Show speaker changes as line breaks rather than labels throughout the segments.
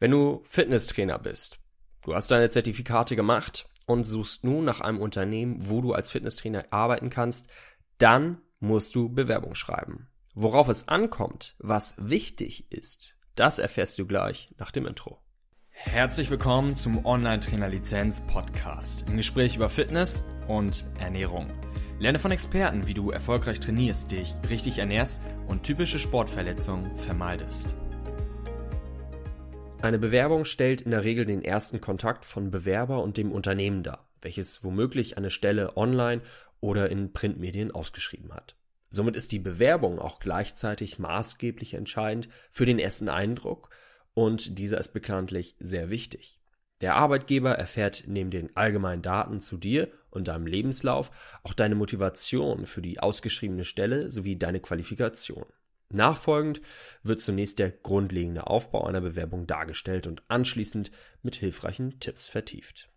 Wenn du Fitnesstrainer bist, du hast deine Zertifikate gemacht und suchst nun nach einem Unternehmen, wo du als Fitnesstrainer arbeiten kannst, dann musst du Bewerbung schreiben. Worauf es ankommt, was wichtig ist, das erfährst du gleich nach dem Intro. Herzlich willkommen zum Online-Trainer-Lizenz-Podcast im Gespräch über Fitness und Ernährung. Lerne von Experten, wie du erfolgreich trainierst, dich richtig ernährst und typische Sportverletzungen vermeidest. Eine Bewerbung stellt in der Regel den ersten Kontakt von Bewerber und dem Unternehmen dar, welches womöglich eine Stelle online oder in Printmedien ausgeschrieben hat. Somit ist die Bewerbung auch gleichzeitig maßgeblich entscheidend für den ersten Eindruck und dieser ist bekanntlich sehr wichtig. Der Arbeitgeber erfährt neben den allgemeinen Daten zu dir und deinem Lebenslauf auch deine Motivation für die ausgeschriebene Stelle sowie deine Qualifikation. Nachfolgend wird zunächst der grundlegende Aufbau einer Bewerbung dargestellt und anschließend mit hilfreichen Tipps vertieft.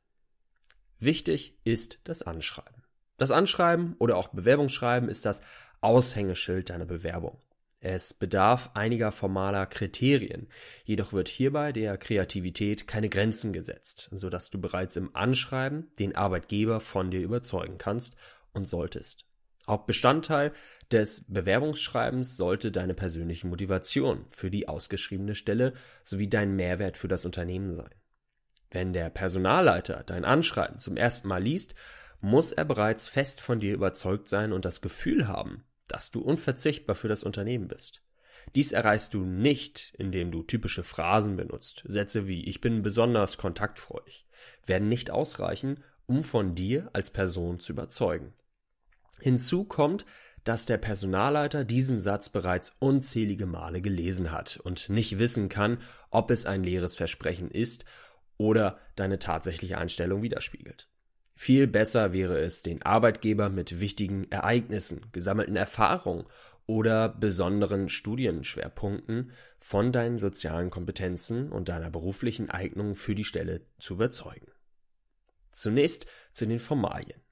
Wichtig ist das Anschreiben. Das Anschreiben oder auch Bewerbungsschreiben ist das Aushängeschild deiner Bewerbung. Es bedarf einiger formaler Kriterien, jedoch wird hierbei der Kreativität keine Grenzen gesetzt, sodass du bereits im Anschreiben den Arbeitgeber von dir überzeugen kannst und solltest. Hauptbestandteil des Bewerbungsschreibens sollte deine persönliche Motivation für die ausgeschriebene Stelle sowie dein Mehrwert für das Unternehmen sein. Wenn der Personalleiter dein Anschreiben zum ersten Mal liest, muss er bereits fest von dir überzeugt sein und das Gefühl haben, dass du unverzichtbar für das Unternehmen bist. Dies erreichst du nicht, indem du typische Phrasen benutzt. Sätze wie ich bin besonders kontaktfreudig werden nicht ausreichen, um von dir als Person zu überzeugen. Hinzu kommt, dass der Personalleiter diesen Satz bereits unzählige Male gelesen hat und nicht wissen kann, ob es ein leeres Versprechen ist oder deine tatsächliche Einstellung widerspiegelt. Viel besser wäre es, den Arbeitgeber mit wichtigen Ereignissen, gesammelten Erfahrungen oder besonderen Studienschwerpunkten von deinen sozialen Kompetenzen und deiner beruflichen Eignung für die Stelle zu überzeugen. Zunächst zu den Formalien.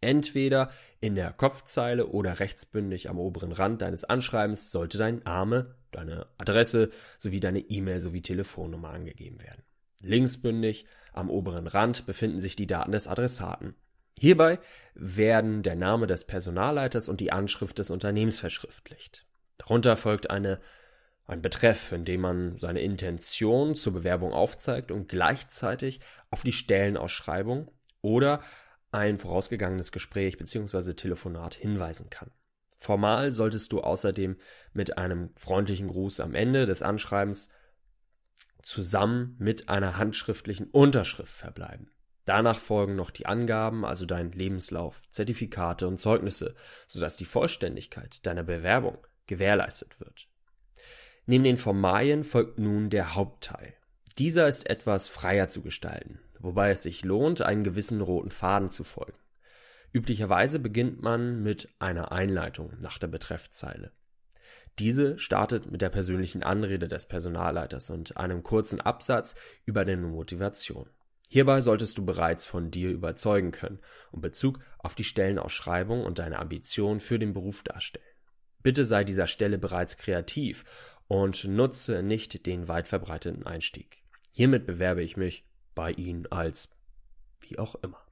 Entweder in der Kopfzeile oder rechtsbündig am oberen Rand deines Anschreibens sollte dein Name, deine Adresse sowie deine E-Mail sowie Telefonnummer angegeben werden. Linksbündig am oberen Rand befinden sich die Daten des Adressaten. Hierbei werden der Name des Personalleiters und die Anschrift des Unternehmens verschriftlicht. Darunter folgt eine, ein Betreff, in dem man seine Intention zur Bewerbung aufzeigt und gleichzeitig auf die Stellenausschreibung oder ein vorausgegangenes Gespräch bzw. Telefonat hinweisen kann. Formal solltest du außerdem mit einem freundlichen Gruß am Ende des Anschreibens zusammen mit einer handschriftlichen Unterschrift verbleiben. Danach folgen noch die Angaben, also dein Lebenslauf, Zertifikate und Zeugnisse, sodass die Vollständigkeit deiner Bewerbung gewährleistet wird. Neben den Formalien folgt nun der Hauptteil. Dieser ist etwas freier zu gestalten wobei es sich lohnt, einen gewissen roten Faden zu folgen. Üblicherweise beginnt man mit einer Einleitung nach der Betreffzeile. Diese startet mit der persönlichen Anrede des Personalleiters und einem kurzen Absatz über deine Motivation. Hierbei solltest du bereits von dir überzeugen können und Bezug auf die Stellenausschreibung und deine Ambition für den Beruf darstellen. Bitte sei dieser Stelle bereits kreativ und nutze nicht den weit verbreiteten Einstieg. Hiermit bewerbe ich mich bei ihnen als wie auch immer.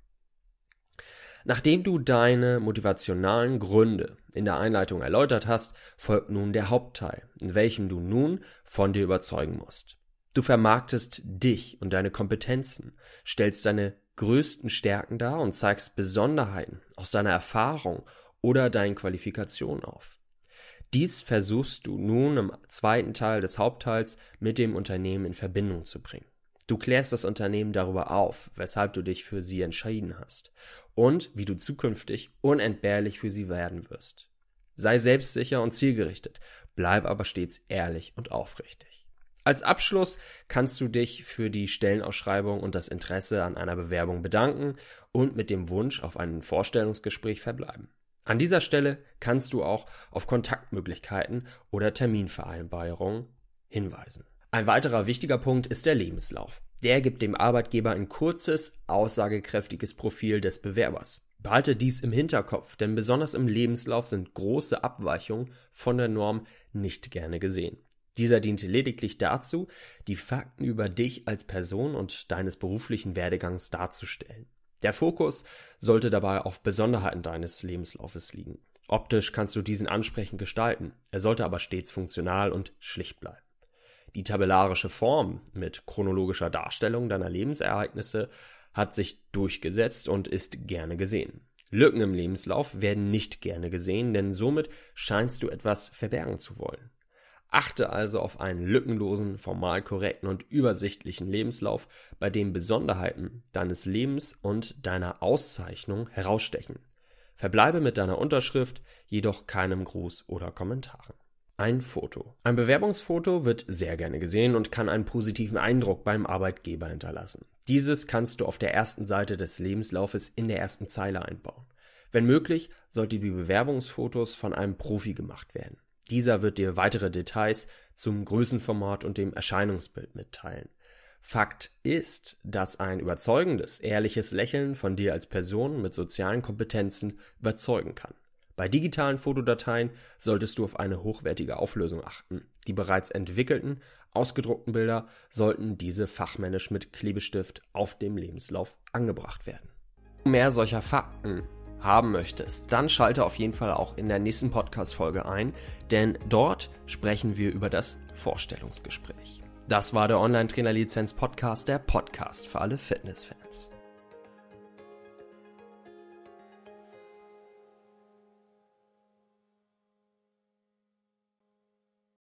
Nachdem du deine motivationalen Gründe in der Einleitung erläutert hast, folgt nun der Hauptteil, in welchem du nun von dir überzeugen musst. Du vermarktest dich und deine Kompetenzen, stellst deine größten Stärken dar und zeigst Besonderheiten aus deiner Erfahrung oder deinen Qualifikationen auf. Dies versuchst du nun im zweiten Teil des Hauptteils mit dem Unternehmen in Verbindung zu bringen. Du klärst das Unternehmen darüber auf, weshalb du dich für sie entschieden hast und wie du zukünftig unentbehrlich für sie werden wirst. Sei selbstsicher und zielgerichtet, bleib aber stets ehrlich und aufrichtig. Als Abschluss kannst du dich für die Stellenausschreibung und das Interesse an einer Bewerbung bedanken und mit dem Wunsch auf ein Vorstellungsgespräch verbleiben. An dieser Stelle kannst du auch auf Kontaktmöglichkeiten oder Terminvereinbarungen hinweisen. Ein weiterer wichtiger Punkt ist der Lebenslauf. Der gibt dem Arbeitgeber ein kurzes, aussagekräftiges Profil des Bewerbers. Behalte dies im Hinterkopf, denn besonders im Lebenslauf sind große Abweichungen von der Norm nicht gerne gesehen. Dieser dient lediglich dazu, die Fakten über dich als Person und deines beruflichen Werdegangs darzustellen. Der Fokus sollte dabei auf Besonderheiten deines Lebenslaufes liegen. Optisch kannst du diesen ansprechend gestalten, er sollte aber stets funktional und schlicht bleiben. Die tabellarische Form mit chronologischer Darstellung deiner Lebensereignisse hat sich durchgesetzt und ist gerne gesehen. Lücken im Lebenslauf werden nicht gerne gesehen, denn somit scheinst du etwas verbergen zu wollen. Achte also auf einen lückenlosen, formal korrekten und übersichtlichen Lebenslauf, bei dem Besonderheiten deines Lebens und deiner Auszeichnung herausstechen. Verbleibe mit deiner Unterschrift, jedoch keinem Gruß oder Kommentaren ein Foto. Ein Bewerbungsfoto wird sehr gerne gesehen und kann einen positiven Eindruck beim Arbeitgeber hinterlassen. Dieses kannst du auf der ersten Seite des Lebenslaufes in der ersten Zeile einbauen. Wenn möglich, sollten die Bewerbungsfotos von einem Profi gemacht werden. Dieser wird dir weitere Details zum Größenformat und dem Erscheinungsbild mitteilen. Fakt ist, dass ein überzeugendes, ehrliches Lächeln von dir als Person mit sozialen Kompetenzen überzeugen kann. Bei digitalen Fotodateien solltest du auf eine hochwertige Auflösung achten. Die bereits entwickelten, ausgedruckten Bilder sollten diese fachmännisch mit Klebestift auf dem Lebenslauf angebracht werden. Wenn du mehr solcher Fakten haben möchtest, dann schalte auf jeden Fall auch in der nächsten Podcast-Folge ein, denn dort sprechen wir über das Vorstellungsgespräch. Das war der Online-Trainer-Lizenz-Podcast, der Podcast für alle Fitnessfans.